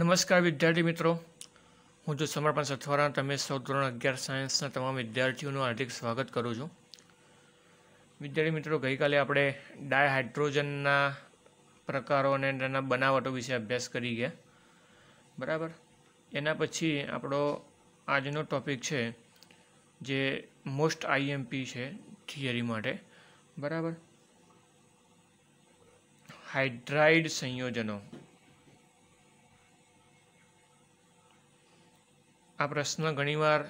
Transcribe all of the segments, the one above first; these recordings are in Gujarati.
નમસ્કાર વિદ્યાર્થી મિત્રો હું જો સમર્પણ સથવારા તમે સૌ ધોરણ અગિયાર સાયન્સના તમામ વિદ્યાર્થીઓનું હાર્દિક સ્વાગત કરું છું વિદ્યાર્થી મિત્રો ગઈકાલે આપણે ડાયહાઇડ્રોજનના પ્રકારો અને તેના બનાવટો વિશે અભ્યાસ કરી ગયા બરાબર એના પછી આપણો આજનો ટૉપિક છે જે મોસ્ટ આઈએમપી છે થિયરી માટે બરાબર હાઇડ્રાઇડ સંયોજનો આ પ્રશ્ન ઘણીવાર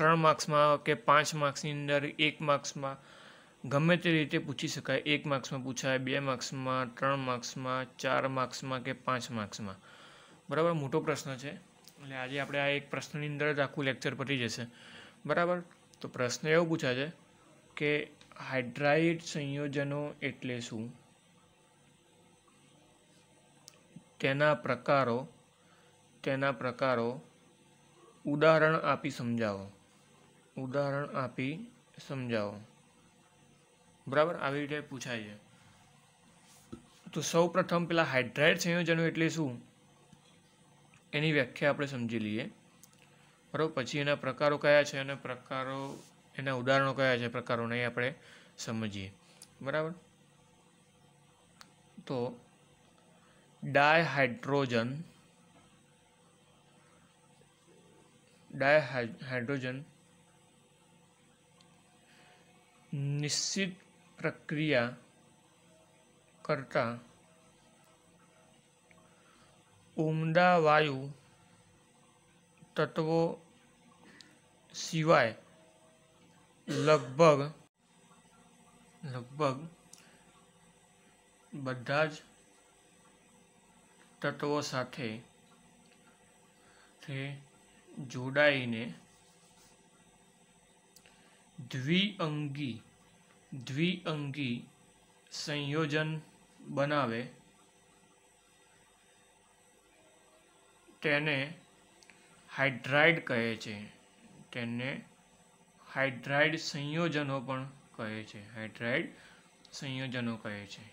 ત્રણ માર્ક્સમાં કે પાંચ માર્ક્સની અંદર એક માર્ક્સમાં ગમે તે રીતે પૂછી શકાય એક માર્ક્સમાં પૂછાય બે માર્ક્સમાં ત્રણ માર્ક્સમાં ચાર માર્ક્સમાં કે પાંચ માર્ક્સમાં બરાબર મોટો પ્રશ્ન છે એટલે આજે આપણે આ એક પ્રશ્નની અંદર જ આખું લેક્ચર પતી જશે બરાબર તો પ્રશ્ન એવો પૂછાય છે કે હાઇડ્રાઇડ સંયોજનો એટલે શું તેના પ્રકારો તેના પ્રકારો ઉદાહરણ આપી સમજાવો ઉદાહરણ આપી સમજાવો બરાબર આવી રીતે પૂછાય છે તો સૌ પ્રથમ પેલા હાઇડ્રાઇડ સંયોજનો એટલે શું એની વ્યાખ્યા આપણે સમજી લઈએ બરાબર પછી એના પ્રકારો કયા છે અને પ્રકારો એના ઉદાહરણો કયા છે પ્રકારોને એ આપણે સમજીએ બરાબર તો ડાયહાઇડ્રોજન डायहाइड्रोजन निश्चित प्रक्रिया करता उम्दा वायु तत्वों सिवाय लगभग लगभग बदाज तत्वों से જોડાઈને દ્વિઅંગી દ્વિઅંગી સંયોજન બનાવે તેને હાઇડ્રાઇડ કહે છે તેને હાઇડ્રાઇડ સંયોજનો પણ કહે છે હાઇડ્રાઇડ સંયોજનો કહે છે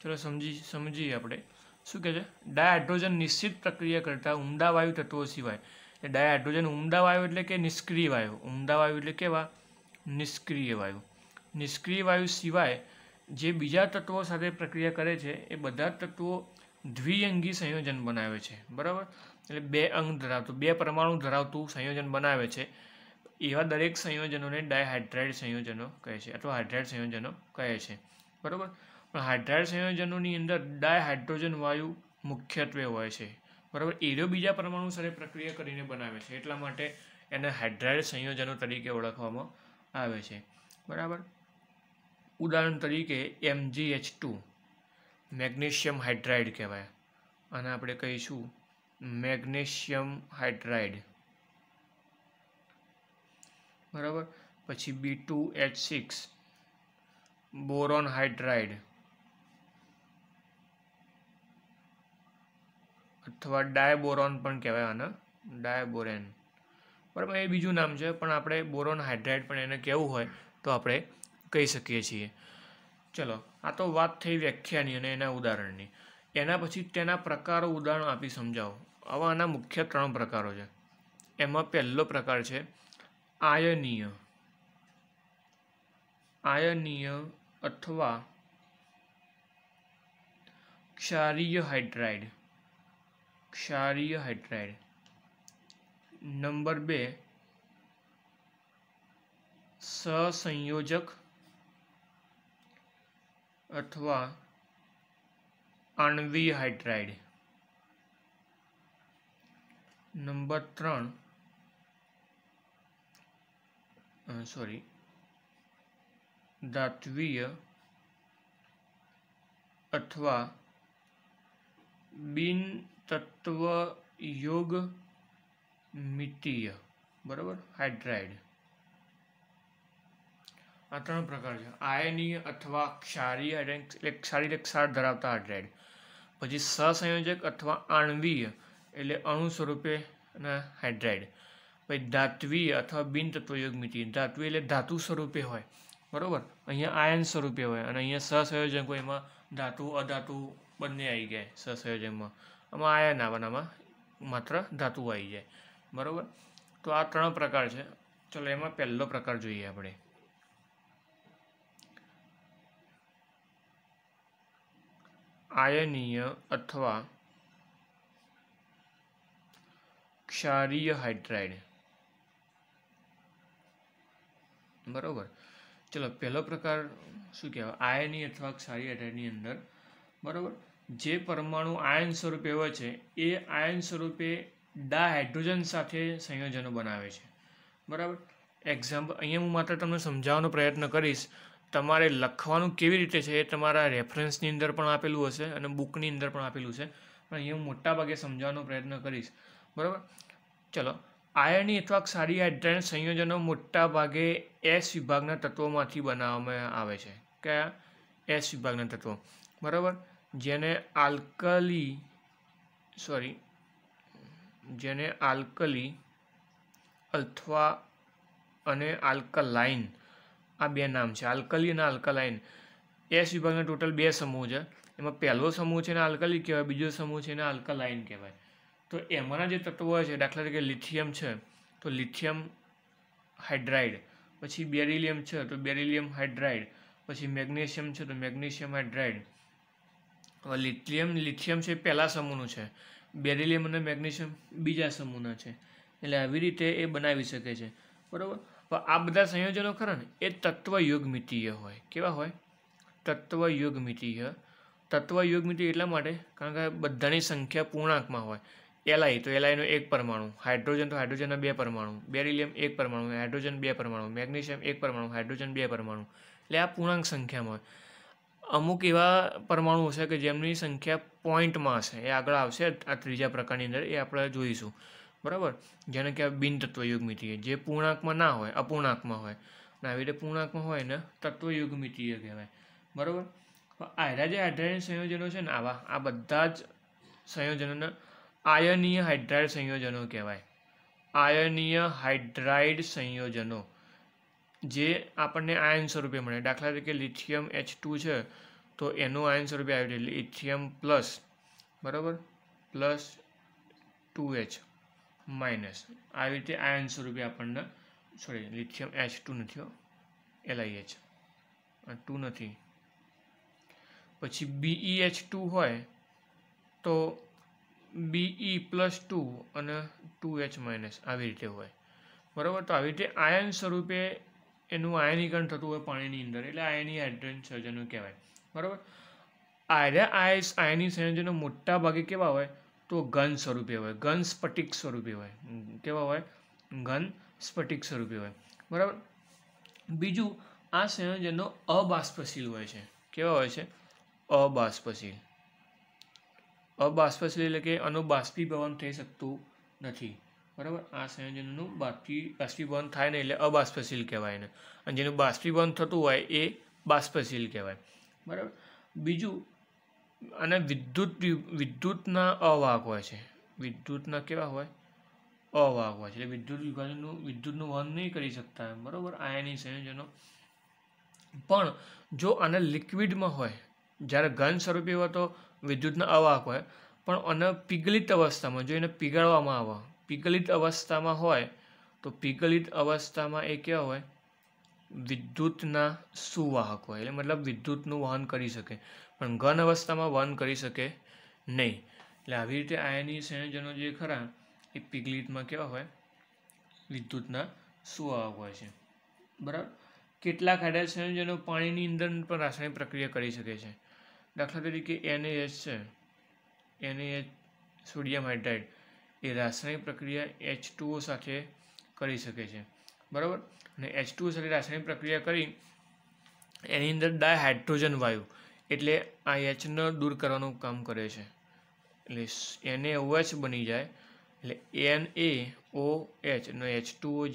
ચલો સમજી સમજીએ આપણે શું કહે છે ડાયહાઇડ્રોજન નિશ્ચિત પ્રક્રિયા કરતા ઉમદા વાયુ તત્વો સિવાય એ ડાયહાઇડ્રોજન ઉમદા વાયુ એટલે કે નિષ્ક્રિય વાયુ ઉમદા વાયુ એટલે કેવા નિષ્ક્રિય વાયુ નિષ્ક્રિય વાયુ સિવાય જે બીજા તત્વો સાથે પ્રક્રિયા કરે છે એ બધા તત્વો દ્વિઅંગી સંયોજન બનાવે છે બરાબર એટલે બે અંગ ધરાવતું બે પરમાણુ ધરાવતું સંયોજન બનાવે છે એવા દરેક સંયોજનોને ડાયહાઇડ્રાઇડ સંયોજનો કહે છે અથવા હાઇડ્રાઇડ સંયોજનો કહે છે બરાબર હાઇડ્રાઇડ સંયોજનોની અંદર ડાય હાઇડ્રોજન વાયુ મુખ્યત્વે હોય છે બરાબર એરિયો બીજા પરમાણુ સાથે પ્રક્રિયા કરીને બનાવે છે એટલા માટે એને હાઇડ્રાઇડ સંયોજનો તરીકે ઓળખવામાં આવે છે બરાબર ઉદાહરણ તરીકે એચ ટુ મેગ્નેશિયમ હાઇડ્રાઇડ કહેવાય અને આપણે કહીશું મેગ્નેશિયમ હાઇડ્રાઇડ બરાબર પછી B two H six boron hydride અથવા ડાયબોરોન પણ કહેવાય આને ડાયબોરેન બરાબર એ બીજું નામ છે પણ આપણે બોરોન હાઇડ્રાઇડ પણ એને કહેવું હોય તો આપણે કહી શકીએ છીએ ચલો આ તો વાત થઈ વ્યાખ્યાની અને એના ઉદાહરણની એના પછી તેના પ્રકારો ઉદાહરણ આપી સમજાવો આવા આના મુખ્ય ત્રણ પ્રકારો છે એમાં પહેલો પ્રકાર છે આયનીય આયનીય અથવા ક્ષારીય હાઇડ્રાઇડ क्षारीय हाइड्राइड नंबर बे सहसंयोजक अथवा आणवीय हाइड्राइड नंबर त्र सॉरी धात्वीय अथवा बिन તત્વ યોગ મિતીય બરાબર હાઇડ્રાઇડ આ ત્રણ પ્રકાર છે આયનીય અથવા ક્ષારીય ક્ષારીય ક્ષાર ધરાવતા હાઇડ્રાઇડ પછી સસંયોજક અથવા આણવીય એટલે અણુ સ્વરૂપે હાઇડ્રાઇડ પછી ધાત્વીય અથવા બિન તત્વયોગ મિતીય ધાત્વી એટલે ધાતુ સ્વરૂપે હોય બરાબર અહીંયા આયન સ્વરૂપે હોય અને અહીંયા સહસંયોજક હોય એમાં ધાતુ અધાતુ બંને આવી ગયા સહસંયોજકમાં આમાં આયન આવવાનામાં માત્ર ધાતુ આવી જાય બરાબર તો આ ત્રણ પ્રકાર છે ચલો એમાં પહેલો પ્રકાર જોઈએ આપણે આયનીય અથવા ક્ષારીય હાઇડ્રાઇડ બરાબર ચલો પહેલો પ્રકાર શું કહેવાય આયની અથવા ક્ષારીય હાઇડ્રાઇડની અંદર બરાબર જે પરમાણુ આયન સ્વરૂપે હોય છે એ આયન સ્વરૂપે ડાહાઇડ્રોજન સાથે સંયોજનો બનાવે છે બરાબર એક્ઝામ્પલ અહીંયા હું માત્ર તમને સમજાવવાનો પ્રયત્ન કરીશ તમારે લખવાનું કેવી રીતે છે એ તમારા રેફરન્સની અંદર પણ આપેલું હશે અને બુકની અંદર પણ આપેલું છે પણ અહીંયા હું મોટાભાગે સમજાવવાનો પ્રયત્ન કરીશ બરાબર ચલો આયર્ની અથવા સારી હાઇડ્રાઇડ સંયોજનો મોટાભાગે એસ વિભાગના તત્વોમાંથી બનાવવામાં આવે છે કયા એસ વિભાગના તત્વો બરાબર જેને આલ્કલી સોરી જેને આલ્કલી અથવા અને આલ્કલાઇન આ બે નામ છે આલ્કલી અને આલ્કલાઇન એસ વિભાગના ટોટલ બે સમૂહ છે એમાં પહેલો સમૂહ છે એને આલ્કલી કહેવાય બીજો સમૂહ છે એને આલ્કલાઇન કહેવાય તો એમાંના જે તત્વો છે દાખલા તરીકે લિથિયમ છે તો લિથિયમ હાઇડ્રાઇડ પછી બેરિલિયમ છે તો બેરિલિયમ હાઇડ્રાઇડ પછી મેગ્નેશિયમ છે તો મેગ્નેશિયમ હાઇડ્રાઇડ લિથિયમ લિથિયમ છે પહેલા સમૂહનું છે બેરિલિયમ અને મેગ્નેશિયમ બીજા સમૂહના છે એટલે આવી રીતે એ બનાવી શકે છે બરાબર આ બધા સંયોજનો ખરા ને એ તત્વયુગમિતીય હોય કેવા હોય તત્વયુગમિતીય તત્વયુગમિતિ એટલા માટે કારણ કે બધાની સંખ્યા પૂર્ણાંકમાં હોય એલઆઈ તો એલઆઈનો એક પરમાણુ હાઇડ્રોજન તો હાઇડ્રોજનના બે પરમાણુ બેરિલિયમ એક પરમાણુ હાઇડ્રોજન બે પરમાણુ મેગ્નેશિયમ એક પરમાણુ હાઇડ્રોજન બે પરમાણુ એટલે આ પૂર્ણાંક સંખ્યામાં હોય અમુક એવા પરમાણુ હશે કે જેમની સંખ્યા પોઈન્ટમાં હશે એ આગળ આવશે આ ત્રીજા પ્રકારની અંદર એ આપણે જોઈશું બરાબર જેને કહેવાય બિન જે પૂર્ણાંકમાં ના હોય અપૂર્ણાંકમાં હોય અને આવી રીતે પૂર્ણાંકમાં હોય ને તત્વયુગમિતિય કહેવાય બરાબર આયરા જે હાઇડ્રાઇડ સંયોજનો છે ને આવા આ બધા જ સંયોજનોને આયનીય હાઇડ્રાઇડ સંયોજનો કહેવાય આયનીય હાઇડ્રાઇડ સંયોજનો જે આપણને આયન સ્વરૂપે મળે દાખલા તરીકે લિથિયમ એચ ટુ છે તો એનું આયન સ્વરૂપે આવી જાય લિથિયમ પ્લસ બરાબર પ્લસ ટુ એચ માઇનસ આવી રીતે આયન સ્વરૂપે આપણને સોરી લિથિયમ એચ ટુ નથી એલઆઈએચ ટુ નથી પછી બીઈ એચ ટુ હોય તો બીઈ પ્લસ ટુ અને ટુ એચ માઇનસ આવી રીતે હોય બરાબર તો આવી રીતે આયન સ્વરૂપે એનું આયનીકરણ થતું હોય પાણીની અંદર એટલે આયની હાઇડ્રોજન સંયોજનો કહેવાય બરાબર આર્યા આયસ આયની સંયોજનો મોટા ભાગે કેવા હોય તો ઘન સ્વરૂપે હોય ઘન સ્ફટિક સ્વરૂપે હોય કેવા હોય ઘન સ્ફટિક સ્વરૂપે હોય બરાબર બીજું આ સંયોજનો અબાષ્પશીલ હોય છે કેવા હોય છે અબાષ્પશીલ અબાષ્પશીલ એટલે કે અનુબાષ્પીભવન થઈ શકતું નથી બરાબર આ સંયોજનનું બાષ્પી બાષ્પીભવન થાય ને એટલે અબાષ્પશીલ કહેવાય ને અને જેનું બાષ્પીભવન થતું હોય એ બાષ્પશીલ કહેવાય બરાબર બીજું અને વિદ્યુત વિદ્યુતના અવાહક હોય છે વિદ્યુતના કેવા હોય અવાહક હોય છે એટલે વિદ્યુત વિભાજનનું વિદ્યુતનું વહન નહીં કરી શકતા બરાબર આયની સંયોજનો પણ જો આને લિક્વિડમાં હોય જ્યારે ઘન સ્વરૂપે હોય તો વિદ્યુતના અવાહક હોય પણ અને પીગલિત અવસ્થામાં જો એને પીગાળવામાં આવે પીગલિત અવસ્થામાં હોય તો પીગલિત અવસ્થામાં એ કેવા હોય વિદ્યુતના સુવાહક હોય એટલે મતલબ વિદ્યુતનું વહન કરી શકે પણ ઘન અવસ્થામાં વહન કરી શકે નહીં એટલે આવી રીતે આયની સંયોજનો જે ખરા એ પીગલિતમાં કેવા હોય વિદ્યુતના સુવાહક હોય છે બરાબર કેટલાક હાઇડ્રેટ સંયોજનો પાણીની અંદર પણ રાસાયણિક પ્રક્રિયા કરી શકે છે દાખલા તરીકે એનએએચ છે એનએએચ સોડિયમ હાઇડ્રાઇડ એ રાસાયણિક પ્રક્રિયા એચ સાથે કરી શકે છે બરાબર અને એચ સાથે રાસાયણિક પ્રક્રિયા કરી એની અંદર ડાયહાઇડ્રોજન વાયુ એટલે આ એચને દૂર કરવાનું કામ કરે છે એટલે એને ઓએચ બની જાય એટલે એન એ ઓ એચ અને એચ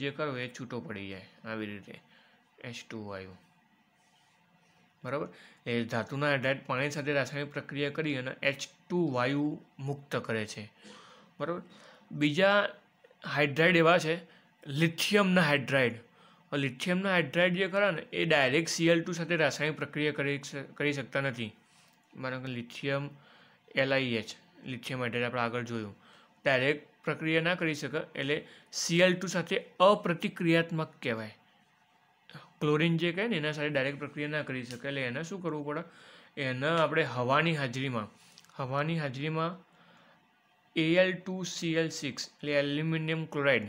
જે કરો એ છૂટો પડી જાય આવી રીતે એચ વાયુ બરાબર એ ધાતુના હાઇડ્રાઇડ પાણી સાથે રાસાયણિક પ્રક્રિયા કરી અને એચ વાયુ મુક્ત કરે છે બરાબર બીજા હાઇડ્રાઇડ એવા છે લિથિયમના હાઇડ્રાઇડ લિથિયમના હાઇડ્રાઇડ જે ખરા ને એ ડાયરેક્ટ સીએલ ટુ સાથે રાસાયણિક પ્રક્રિયા કરી કરી શકતા નથી માનો કે લિથિયમ એલઆઈએચ લિથિયમ હાઇડ્રાઇડ આપણે આગળ જોયું ડાયરેક્ટ પ્રક્રિયા ના કરી શકે એટલે સીએલ ટુ સાથે અપ્રતિક્રિયાત્મક કહેવાય ક્લોરિન જે કહે ને એના સાથે ડાયરેક્ટ પ્રક્રિયા ના કરી શકે એટલે એને શું કરવું પડે એને આપણે હવાની હાજરીમાં હવાની હાજરીમાં એલ ટુ સીએલ સિક્સ એટલે એલ્યુમિનિયમ ક્લોરાઇડ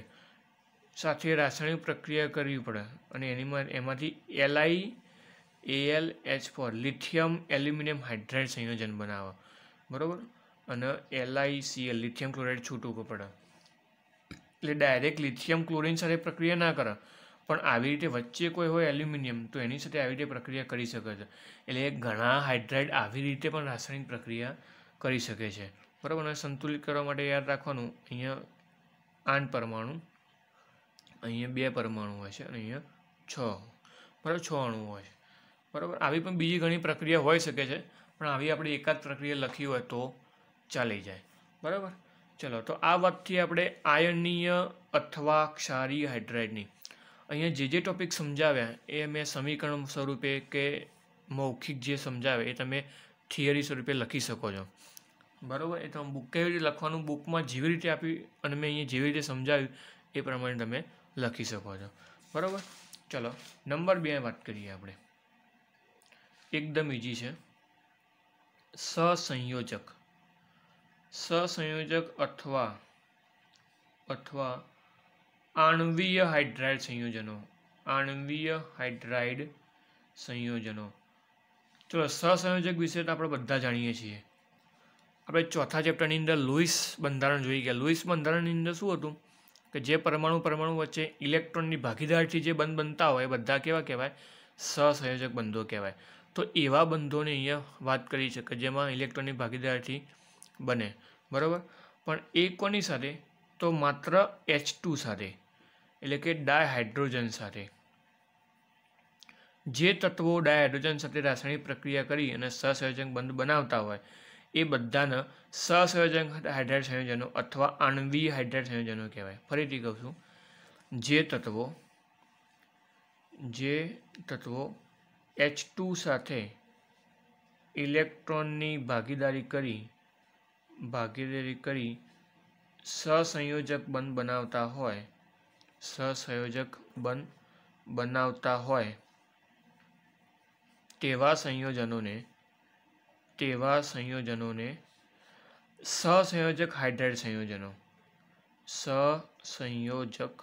સાથે રાસાયણિક પ્રક્રિયા કરવી પડે અને એની એમાંથી LI L H four lithium aluminium hydride સંયોજન બનાવવા બરાબર અને એલઆઈ એલઆઈસીએલ લિથિયમ ક્લોરાઇડ છૂટું પડે એટલે ડાયરેક્ટ લિથિયમ ક્લોરિન સાથે પ્રક્રિયા ના કરે પણ આવી રીતે વચ્ચે કોઈ હોય એલ્યુમિનિયમ તો એની સાથે આવી રીતે પ્રક્રિયા કરી શકે છે એટલે ઘણા હાઇડ્રાઇડ આવી રીતે પણ રાસાયણિક પ્રક્રિયા કરી શકે છે બરાબર સંતુલિત કરવા માટે યાદ રાખવાનું અહીંયા આઠ પરમાણુ અહીંયા બે પરમાણુ હોય છે અને અહીંયા છ બરાબર છ અણુ હોય છે બરાબર આવી પણ બીજી ઘણી પ્રક્રિયા હોઈ શકે છે પણ આવી આપણે એકાદ પ્રક્રિયા લખી હોય તો ચાલી જાય બરાબર ચલો તો આ વાતથી આપણે આયનીય અથવા ક્ષારીય હાઇડ્રાઇડની અહીંયા જે જે ટોપિક સમજાવ્યા એ મેં સમીકરણ સ્વરૂપે કે મૌખિક જે સમજાવે એ તમે થિયરી સ્વરૂપે લખી શકો છો બરાબર એ તમે બુક કેવી રીતે લખવાનું બુકમાં જેવી રીતે આપી અને મેં અહીંયા જેવી રીતે સમજાવ્યું એ પ્રમાણે તમે લખી શકો છો બરાબર ચલો નંબર બે વાત કરીએ આપણે એકદમ ઇઝી છે સસંયોજક સસંયોજક અથવા અથવા આણવીય હાઇડ્રાઇડ સંયોજનો આણવીય હાઇડ્રાઇડ સંયોજનો ચલો સસંયોજક વિશે તો આપણે બધા જાણીએ છીએ આપણે ચોથા ચેપ્ટરની અંદર લુઇસ બંધારણ જોઈ ગયા લુઇસ બંધારણની અંદર શું હતું કે જે પરમાણુ પરમાણુ વચ્ચે ઇલેક્ટ્રોનની ભાગીદારથી જે બંધ બનતા હોય બધા કેવા કહેવાય સહસંયોજક બંધો કહેવાય તો એવા બંધોની અહીંયા વાત કરી છે કે જેમાં ઇલેક્ટ્રોનની ભાગીદારથી બને બરાબર પણ એ કોની સાથે તો માત્ર એચ સાથે એટલે કે ડાયહાઇડ્રોજન સાથે જે તત્વો ડાયહાઇડ્રોજન સાથે રાસાયણિક પ્રક્રિયા કરી અને સહસંયોજક બંધ બનાવતા હોય એ બધાના સહસંયોજક હાઇડ્રેટ સંયોજનો અથવા આણવી હાઇડ્રેટ સંયોજનો કહેવાય ફરીથી કહું છું જે તત્વો જે તત્વો એચ ટુ સાથે ઇલેક્ટ્રોનની ભાગીદારી કરી ભાગીદારી કરી સહસંયોજક બંધ બનાવતા હોય સહસંયોજક બંધ બનાવતા હોય તેવા સંયોજનોને તેવા સંયોજનોને સહસંયોજક હાઇડ્રાઇડ સંયોજનો સહસંયોજક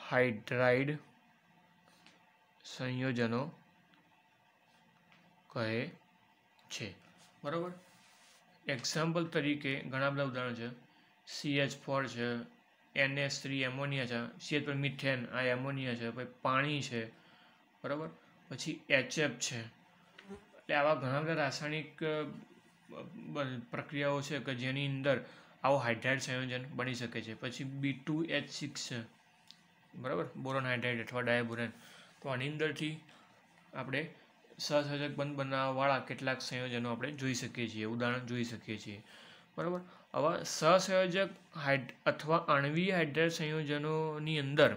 હાઇડ્રાઇડ સંયોજનો કહે છે બરાબર એક્ઝામ્પલ તરીકે ઘણા બધા ઉદાહરણો છે સીએચ ફોર છે એનએસ થ્રી એમોનિયા છે સીએચ પર મિથેન આ એમોનિયા છે પછી પાણી છે બરાબર પછી એચએફ છે એટલે આવા ઘણા બધા રાસાયણિક પ્રક્રિયાઓ છે કે જેની અંદર આવો હાઇડ્રાઇડ સંયોજન બની શકે છે પછી બી ટુ એચ સિક્સ છે બરાબર બોરોન હાઇડ્રાઇડ અથવા ડાયબોરેન તો આની અંદરથી આપણે સહસંયોજક બંધ બનાવવાવાળા કેટલાક સંયોજનો આપણે જોઈ શકીએ છીએ ઉદાહરણ જોઈ શકીએ છીએ બરાબર આવા સહસંયોજક હાઇડ અથવા આણવીય હાઇડ્રાઇડ સંયોજનોની અંદર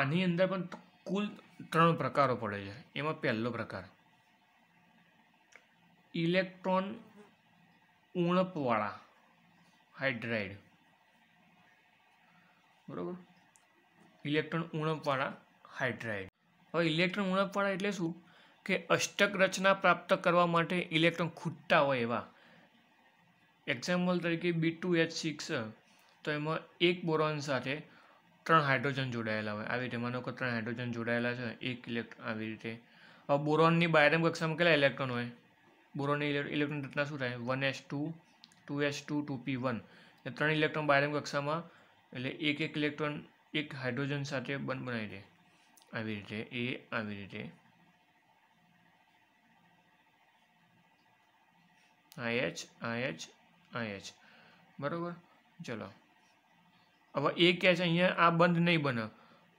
આની અંદર પણ કુલ ત્રણ પ્રકારો પડે છે એમાં પહેલો પ્રકાર ઇલેક્ટ્રોન ઉણપવાળા હાઇડ્રાઇડ બરાબર ઇલેક્ટ્રોન ઉણપવાળા હાઇડ્રાઇડ હવે ઇલેક્ટ્રોન ઉણપવાળા એટલે શું કે અષ્ટક રચના પ્રાપ્ત કરવા માટે ઇલેક્ટ્રોન ખૂટતા હોય એવા એક્ઝામ્પલ તરીકે બી ટુ એચ સિક્સ તો એમાં એક બોરોન સાથે ત્રણ હાઇડ્રોજન જોડાયેલા હોય આવી રીતે માનો કે ત્રણ હાઇડ્રોજન જોડાયેલા છે એક ઇલેક્ટ્રોન આવી રીતે હવે બોરોનની બાયરમ કક્ષામાં કેટલા ઇલેક્ટ્રોન હોય બોરોનની ઇલેક્ટ્રોન રચના શું થાય one S two two S two two P one એટલે ત્રણ ઇલેક્ટ્રોન બાયરમ કક્ષામાં એટલે એક એક ઇલેક્ટ્રોન એક હાઇડ્રોજન સાથે બંધ બનાવી દે આવી રીતે એ આવી રીતે આ એચ આ એચ આ એચ બરાબર ચલો હવે એ કહે છે અહીંયા આ બંધ નહીં બને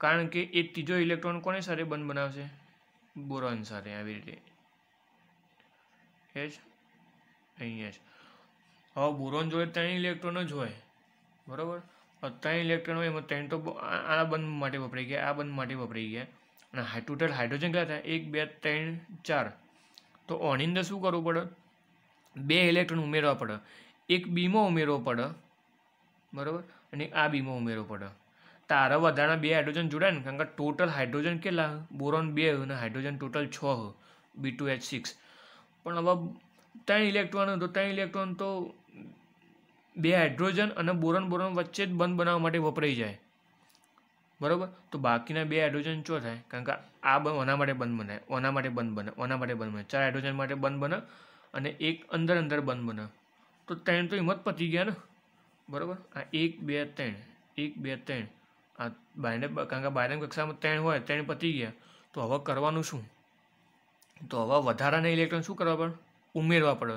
કારણ કે એ ત્રીજો ઇલેક્ટ્રોન કોને સાથે બંધ બનાવશે બોરોન સાથે આવી રીતે એચ અહીં એચ હવે બોરોન જોડે ત્રણ ઇલેક્ટ્રોન જ હોય બરાબર ત્રણ ઇલેક્ટ્રોન હોય એમાં ત્રણ તો આ બંધ માટે વપરાઈ ગયા આ બંધ માટે વપરાઈ ગયા અને ટોટલ હાઇડ્રોજન કેટલા થાય એક બે ત્રણ ચાર તો ઓની અંદર શું કરવું પડે બે ઇલેક્ટ્રોન ઉમેરવા પડે એક બીમાં ઉમેરવો પડે બરાબર અને આ બીમો ઉમેરવો પડે તારા વધારાના બે હાઇડ્રોજન જોડાય ને કારણ કે ટોટલ હાઇડ્રોજન કેટલા બોરોન બે અને હાઇડ્રોજન ટોટલ છ બી ટુ એચ સિક્સ પણ હવે ત્રણ ઇલેક્ટ્રોન તો ત્રણ ઇલેક્ટ્રોન તો બે હાઇડ્રોજન અને બોરોન બોરોન વચ્ચે જ બંધ બનાવવા માટે વપરાઈ જાય બરાબર તો બાકીના બે હાઇડ્રોજન ચો થાય કારણ કે આ બંધ ઓના માટે બંધ બને ઓના માટે બંધ બને ઓના માટે બંધ બને ચાર હાઇડ્રોજન માટે બંધ બને અને એક અંદર અંદર બંધ બને તો ત્રણ તો હિંમત પતી ગયા ને બરાબર આ એક બે ત્રણ એક બે ત્રણ આ બાયને કારણ કે બાયરમ કક્ષામાં ત્રણ હોય ત્રણ પતી ગયા તો હવે કરવાનું શું તો હવે વધારાના ઇલેક્ટ્રોન શું કરવા પડે ઉમેરવા પડે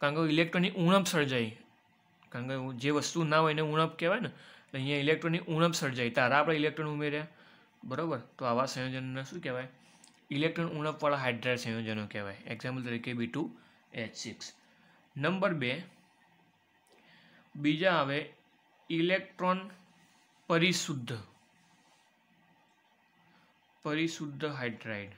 કારણ કે ઇલેક્ટ્રોનની ઉણપ સર્જાય કારણ કે જે વસ્તુ ના હોય એને ઉણપ કહેવાય ને એટલે અહીંયા ઇલેક્ટ્રોનની ઉણપ સર્જાય તારા આપણે ઇલેક્ટ્રોન ઉમેર્યા બરાબર તો આવા સંયોજનને શું કહેવાય ઇલેક્ટ્રોન ઉણપવાળા હાઇડ્રાઇડ સંયોજનો કહેવાય એક્ઝામ્પલ તરીકે B two H six number બે બીજા આવે ઇલેક્ટ્રોન પરિશુદ્ધ પરિશુદ્ધ હાઇડ્રાઇડ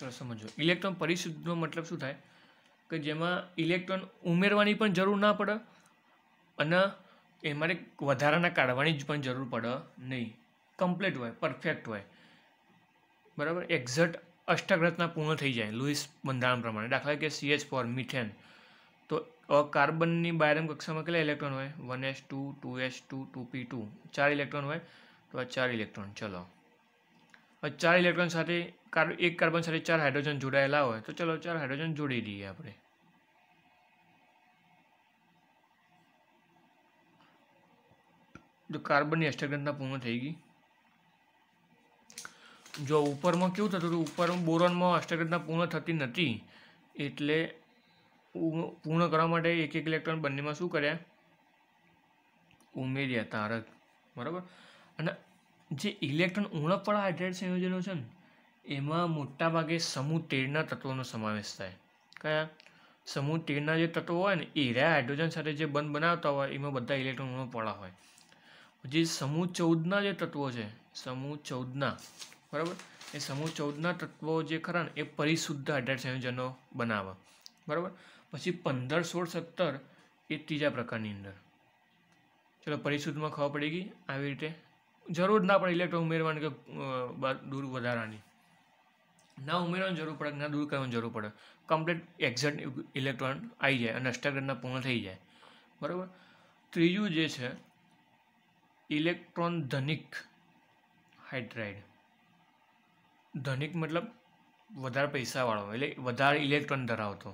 તો સમજો ઇલેક્ટ્રોન પરિશુદ્ધનો મતલબ શું થાય કે જેમાં ઇલેક્ટ્રોન ઉમેરવાની પણ જરૂર ના પડે અને એ મારે વધારાના કાઢવાની જ પણ જરૂર પડે નહીં કમ્પ્લીટ હોય પરફેક્ટ હોય બરાબર એક્ઝેક્ટ અષ્ટક પૂર્ણ થઈ જાય લુઇસ બંધારણ પ્રમાણે દાખલા કે સીએચ ફોર મિથેન તો કાર્બનની બાયરમ કક્ષામાં કેટલા ઇલેક્ટ્રોન હોય one S two two S two two P two ચાર ઇલેક્ટ્રોન હોય તો આ ચાર ઇલેક્ટ્રોન ચલો ચાર ઇલેક્ટ્રોન સાથે એક કાર્બન સાથે ચાર હાઇડ્રોજન જોડાયેલા હોય તો ચલો ચાર હાઇડ્રોજન જોડી દઈએ આપણે તો કાર્બનની અષ્ટગ્રંથના પૂર્ણ થઈ ગઈ જો ઉપરમાં કેવું થતું હતું ઉપરમાં બોરોનમાં અષ્ટગ્રંથના પૂર્ણ થતી નથી એટલે પૂર્ણ કરવા માટે એક એક ઇલેક્ટ્રોન બંનેમાં શું કર્યા ઉમેર્યા તારક બરાબર અને જે ઇલેક્ટ્રોન ઊણપવાળા હાઇડ્રેટ સંયોજનો છે ને એમાં મોટા ભાગે સમૂહ તેરના તત્વોનો સમાવેશ થાય કયા સમૂહ તેરના જે તત્વો હોય ને એ રહ્યા હાઇડ્રોજન સાથે જે બંધ બનાવતા હોય એમાં બધા ઇલેક્ટ્રોન ઊણપવાળા હોય પછી સમૂહ ચૌદના જે તત્વો છે સમૂહ ચૌદના બરાબર એ સમૂહ ચૌદના તત્વો જે ખરા ને એ પરિશુદ્ધ હાઇડ્રેટ સંયોજનો બનાવે બરાબર પછી પંદર સોળ સત્તર એ ત્રીજા પ્રકારની અંદર ચલો પરિશુદ્ધમાં ખબર પડી ગઈ આવી રીતે જરૂર ના પડે ઇલેક્ટ્રોન ઉમેરવાની કે દૂર વધારાની ના ઉમેરવાની જરૂર પડે ના દૂર કરવાની જરૂર પડે કમ્પ્લીટ એક્ઝેક્ટ ઇલેક્ટ્રોન આવી જાય અને અષ્ટાગ્રના પૂર્ણ થઈ જાય બરાબર ત્રીજું જે છે ઇલેક્ટ્રોન ધનિક હાઇડ્રાઇડ ધનિક મતલબ વધારે પૈસાવાળો એટલે વધારે ઇલેક્ટ્રોન ધરાવતો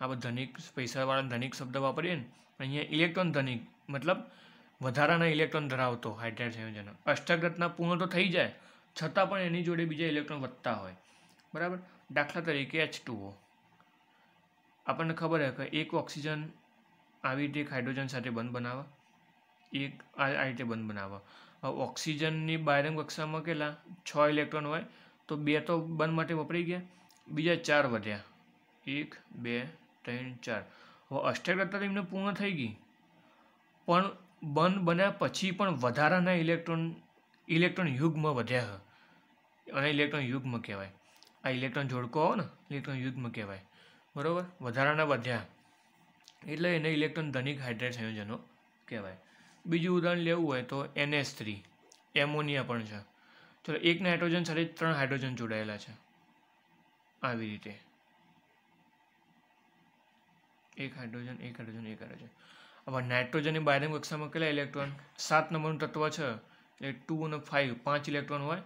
આપણે ધનિક પૈસાવાળા ધનિક શબ્દ વાપરીએ ને અહીંયા ઇલેક્ટ્રોન ધનિક મતલબ વધારાના ઇલેક્ટ્રોન ધરાવતો હાઇડ્રાઇડ સંયોજનો અષ્ટકરત્ન પૂર્ણ તો થઈ જાય છતાં પણ એની જોડે બીજા ઇલેક્ટ્રોન વધતા હોય બરાબર દાખલા તરીકે એચ ટુઓ આપણને ખબર છે કે એક ઓક્સિજન આવી રીતે એક હાઇડ્રોજન સાથે બંધ બનાવવા એક આ રીતે બંધ હવે ઓક્સિજનની બાયરંગ કક્ષામાં કેટલા છ ઇલેક્ટ્રોન હોય તો બે તો બંધ માટે વપરાઈ ગયા બીજા ચાર વધ્યા એક બે ત્રણ ચાર હવે અષ્ટકતા તો એમને પૂર્ણ થઈ ગઈ પણ બંધ બન્યા પછી પણ વધારાના ઇલેક્ટ્રોન ઇલેક્ટ્રોન યુગમાં વધ્યા અને ઇલેક્ટ્રોન યુગમાં કહેવાય આ ઇલેક્ટ્રોન જોડકો આવો ને ઇલેક્ટ્રોન યુગમાં કહેવાય બરાબર વધારાના વધ્યા એટલે એને ઇલેક્ટ્રોન ધનિક હાઇડ્રેટ સંયોજનો કહેવાય બીજું ઉદાહરણ લેવું હોય તો એનએસ થ્રી એમોનિયા પણ છે ચલો એક નાઇટ્રોજન સાથે ત્રણ હાઇડ્રોજન જોડાયેલા છે આવી રીતે એક હાઇડ્રોજન એક હાઇડ્રોજન એક હાઇડ્રોજન આમાં નાઇટ્રોજનની બાયરિંગ કક્ષામાં કેટલા ઇલેક્ટ્રોન સાત નંબરનું તત્વ છે એટલે ટુ અને ફાઇવ પાંચ ઇલેક્ટ્રોન હોય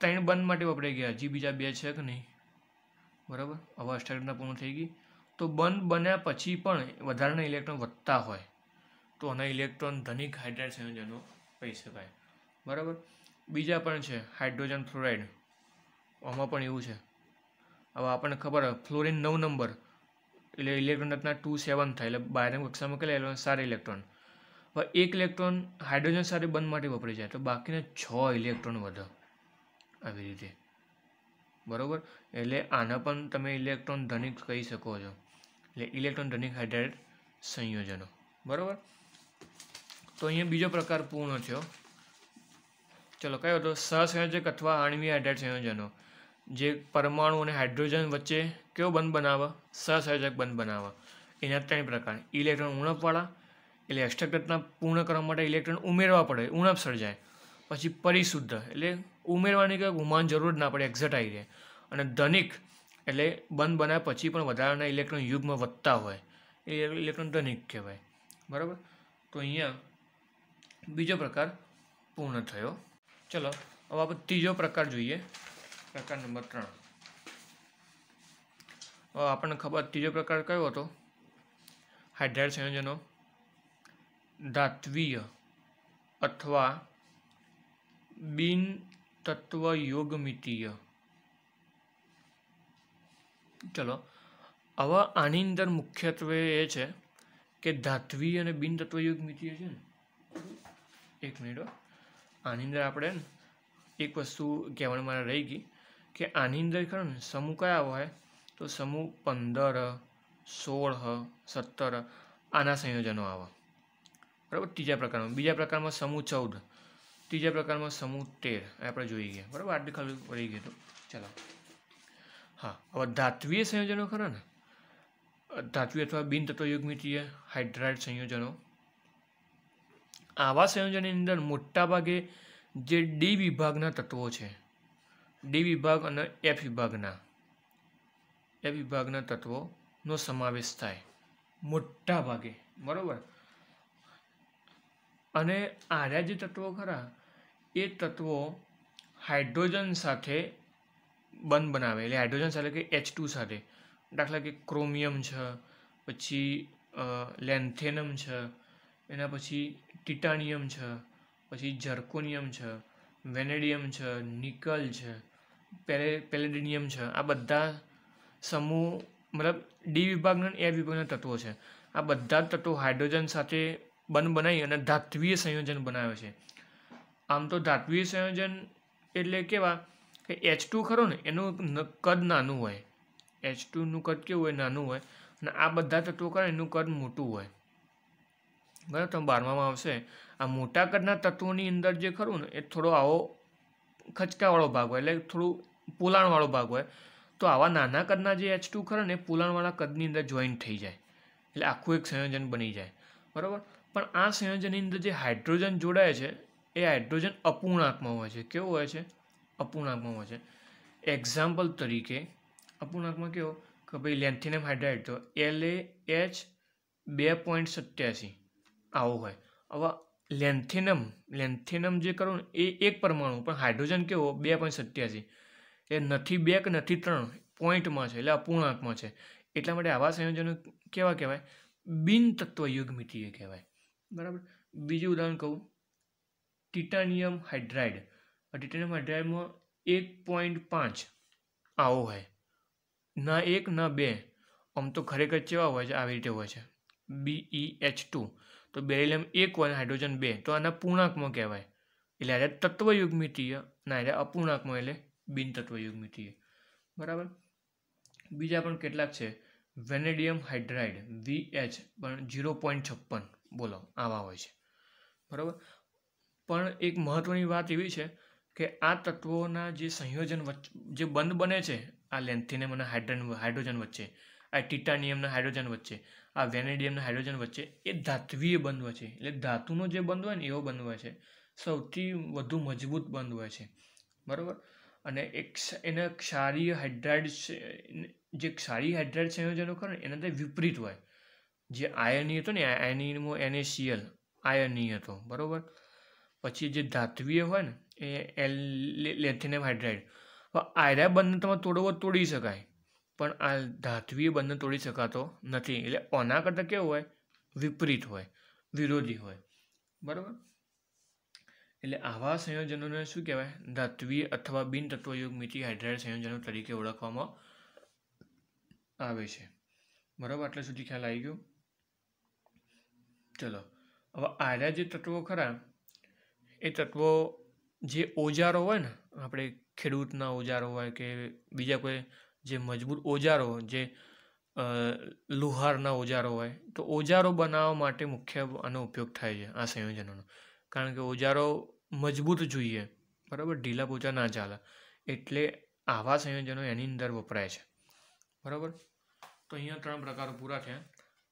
ત્રણ બંધ માટે વપરાઈ ગયા હજી બીજા બે છે કે નહીં બરાબર હવે અષ્ટાઘટના પૂર્ણ થઈ ગઈ તો બંધ બન્યા પછી પણ વધારાના ઇલેક્ટ્રોન વધતા હોય તો આના ઇલેક્ટ્રોન ધનિક હાઇડ્રેટ સંયોજનો કહી શકાય બરાબર બીજા પણ છે હાઇડ્રોજન ફ્લોરાઇડ આમાં પણ એવું છે હવે આપણને ખબર ફ્લોરિન નવ નંબર એટલે ઇલેક્ટ્રોન રત્ના ટુ સેવન થાય એટલે બાયરંગ કક્ષામાં કેટલા ઇલેક્ટ્રોન સાત ઇલેક્ટ્રોન એક ઇલેક્ટ્રોન હાઇડ્રોજન સાથે બંધ માટે વપરાય જાય તો બાકીના છ ઇલેક્ટ્રોન વધે આવી રીતે બરાબર એટલે આના પણ તમે ઇલેક્ટ્રોન ધનિક કહી શકો છો એટલે ઇલેક્ટ્રોન ધનિક હાઇડ્રાઇડ સંયોજનો બરાબર તો અહીંયા બીજો પ્રકાર પૂર્ણ થયો ચલો કયો હતો સહસંયોજક અથવા આણવી હાઇડ્રાઇડ સંયોજનો જે પરમાણુ અને હાઇડ્રોજન વચ્ચે કેવો બંધ બનાવવા સહસર્જક બંધ બનાવવા એના ત્રણ પ્રકાર ઇલેક્ટ્રોન ઉણપવાળા એટલે અષ્ટકટના પૂર્ણ કરવા માટે ઇલેક્ટ્રોન ઉમેરવા પડે ઉણપ સર્જાય પછી પરિશુદ્ધ એટલે ઉમેરવાની કંઈ ગુમાન જરૂર જ ના પડે એક્ઝેટ આવી રહે અને ધનિક એટલે બંધ બનાવ્યા પછી પણ વધારાના ઇલેક્ટ્રોન યુગમાં વધતા હોય એ ઇલેક્ટ્રોન ધનિક કહેવાય બરાબર તો અહીંયા બીજો પ્રકાર પૂર્ણ થયો ચલો હવે આપણે ત્રીજો પ્રકાર જોઈએ પ્રકાર નંબર ત્રણ આપણને ખબર ત્રીજો પ્રકાર કયો હતો હાઇડ્રાઇડ સંયોજનો ધાત્વીય અથવા બિન તત્વયોગમિતીય ચલો આવા આની અંદર મુખ્યત્વે એ છે કે ધાત્વીય અને બિન તત્વયોગમિતીય છે ને એક મિનિટ આની અંદર આપણે એક વસ્તુ કહેવાની મારે રહી ગઈ કે આની અંદર ખરું ને સમૂહ કયા હોય તો સમૂહ પંદર સોળ સત્તર આના સંયોજનો આવે બરાબર ત્રીજા પ્રકારમાં બીજા પ્રકારમાં સમૂહ ચૌદ ત્રીજા પ્રકારમાં સમૂહ તેર આપણે જોઈ ગયા બરાબર આટલી ખાલી પડી ગયું ચલો હા હવે ધાત્વીય સંયોજનો ખરા ને ધાત્વીય અથવા બિન તત્વયુગ્મિતીય હાઇડ્રાઇડ સંયોજનો આવા સંયોજનની અંદર મોટાભાગે જે ડી વિભાગના તત્વો છે ડી વિભાગ અને એફ વિભાગના એ વિભાગના તત્વોનો સમાવેશ થાય મોટા ભાગે બરાબર અને આર્યા જે તત્વો ખરા એ તત્વો હાઇડ્રોજન સાથે બંધ બનાવે એટલે હાઇડ્રોજન સાથે કે એચ ટુ સાથે દાખલા કે ક્રોમિયમ છે પછી લેન્થેનમ છે એના પછી ટિટાનિયમ છે પછી જર્કોનિયમ છે વેનેડિયમ છે નિકલ છે પેલે પેલેડિનિયમ છે આ બધા સમૂહ મતલબ ડી વિભાગના એ વિભાગના તત્વો છે આ બધા તત્વો હાઇડ્રોજન સાથે બંધ બનાવી અને ધાત્વીય સંયોજન બનાવે છે આમ તો ધાત્વીય સંયોજન એટલે કેવા કે એચ ટુ ખરો ને એનું કદ નાનું હોય એચ ટુનું કદ કેવું હોય નાનું હોય અને આ બધા તત્વો કરે એનું કદ મોટું હોય બરાબર તો બારમામાં આવશે આ મોટા કદના તત્વોની અંદર જે ખરું ને એ થોડો આવો ખચકાવાળો ભાગ હોય એટલે થોડું પોલાણવાળો ભાગ હોય તો આવા નાના કદના જે એચ ટુ ખરા ને પોલાણવાળા કદની અંદર જોઈન્ટ થઈ જાય એટલે આખું એક સંયોજન બની જાય બરાબર પણ આ સંયોજનની અંદર જે હાઇડ્રોજન જોડાય છે એ હાઇડ્રોજન અપૂર્ણાંકમાં હોય છે કેવો હોય છે અપૂર્ણાંકમાં હોય છે એક્ઝામ્પલ તરીકે અપૂર્ણાંકમાં કેવો કે ભાઈ લેન્થિનિયમ હાઇડ્રાઇડ તો એલ એ એચ બે પોઈન્ટ સત્યાસી આવો હોય હવે લેન્થેનમ લેન્થેનમ જે કરો એ એક પરમાણુ પણ હાઇડ્રોજન કેવો બે પોઈન્ટ સત્યાસી એ નથી બે કે નથી ત્રણ પોઈન્ટમાં છે એટલે અપૂર્ણાંકમાં છે એટલા માટે આવા સંયોજનો કેવા કહેવાય બિન બિનતત્વ યુગમિતિય કહેવાય બરાબર બીજું ઉદાહરણ કહું ટિટાનિયમ હાઇડ્રાઇડ ટિટાનિયમ હાઇડ્રાઇડમાં એક પોઈન્ટ પાંચ આવો હોય ના એક ના બે આમ તો ખરેખર કેવા હોય છે આવી રીતે હોય છે બીઈ એચ ટુ તો બેરિલિયમ એક અને હાઇડ્રોજન બે તો આના પૂર્ણાંકમાં કહેવાય એટલે આજે તત્વયુગમિતીય ના એટલે અપૂર્ણાંકમાં એટલે બિનતત્વયુગમિતીય બરાબર બીજા પણ કેટલાક છે વેનેડિયમ હાઇડ્રાઇડ વીએચ પણ ઝીરો પોઈન્ટ છપ્પન બોલો આવા હોય છે બરાબર પણ એક મહત્ત્વની વાત એવી છે કે આ તત્વોના જે સંયોજન વચ્ચે જે બંધ બને છે આ લેન્થિનિયમ મને હાઇડ્રન હાઇડ્રોજન વચ્ચે આ ટિટાનિયમના હાઇડ્રોજન વચ્ચે આ વેનેડિયમના હાઇડ્રોજન વચ્ચે એ ધાત્વીય બંધ હોય છે એટલે ધાતુનો જે બંધ હોય ને એવો બંધ હોય છે સૌથી વધુ મજબૂત બંધ હોય છે બરાબર અને એક એને ક્ષારીય હાઇડ્રાઇડ જે ક્ષારીય હાઇડ્રાઇડ સંયોજનો ખરે એનાથી વિપરીત હોય જે આયની હતો ને આયનીમાં એનેશિયલ આયની હતો બરાબર પછી જે ધાત્વીય હોય ને એ એલ લેથેનિયમ હાઇડ્રાઇડ આયરા બંધ તમે તોડવો તોડી શકાય પણ આ ધાત્વીય બંધન તોડી શકાતો નથી એટલે ઓના કરતાં કેવું હોય વિપરીત હોય વિરોધી હોય બરાબર એટલે આવા સંયોજનોને શું કહેવાય ધાત્વીય અથવા બિન તત્વયુગ મિતિ હાઇડ્રાઇડ સંયોજનો તરીકે ઓળખવામાં આવે છે બરાબર આટલે સુધી ખ્યાલ આવી ગયું ચલો હવે આર્યા જે તત્વો ખરા એ તત્વો જે ઓજારો હોય ને આપણે ખેડૂતના ઓજારો હોય કે બીજા કોઈ જે મજબૂત ઓજારો જે લુહારના ઓજારો હોય તો ઓજારો બનાવવા માટે મુખ્ય આનો ઉપયોગ થાય છે આ સંયોજનોનો કારણ કે ઓજારો મજબૂત જોઈએ બરાબર ઢીલા પોચા ના ચાલે એટલે આવા સંયોજનો એની અંદર વપરાય છે બરાબર તો અહીંયા ત્રણ પ્રકારો પૂરા થયા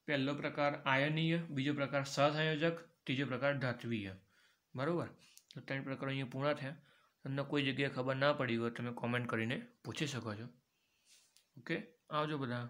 પહેલો પ્રકાર આયનીય બીજો પ્રકાર સહસંયોજક ત્રીજો પ્રકાર ધાત્વીય બરાબર તો ત્રણ પ્રકારો અહીંયા પૂર્ણ થયા તમને કોઈ જગ્યાએ ખબર ના પડી હોય તમે કોમેન્ટ કરીને પૂછી શકો છો ઓકે આવજો બધા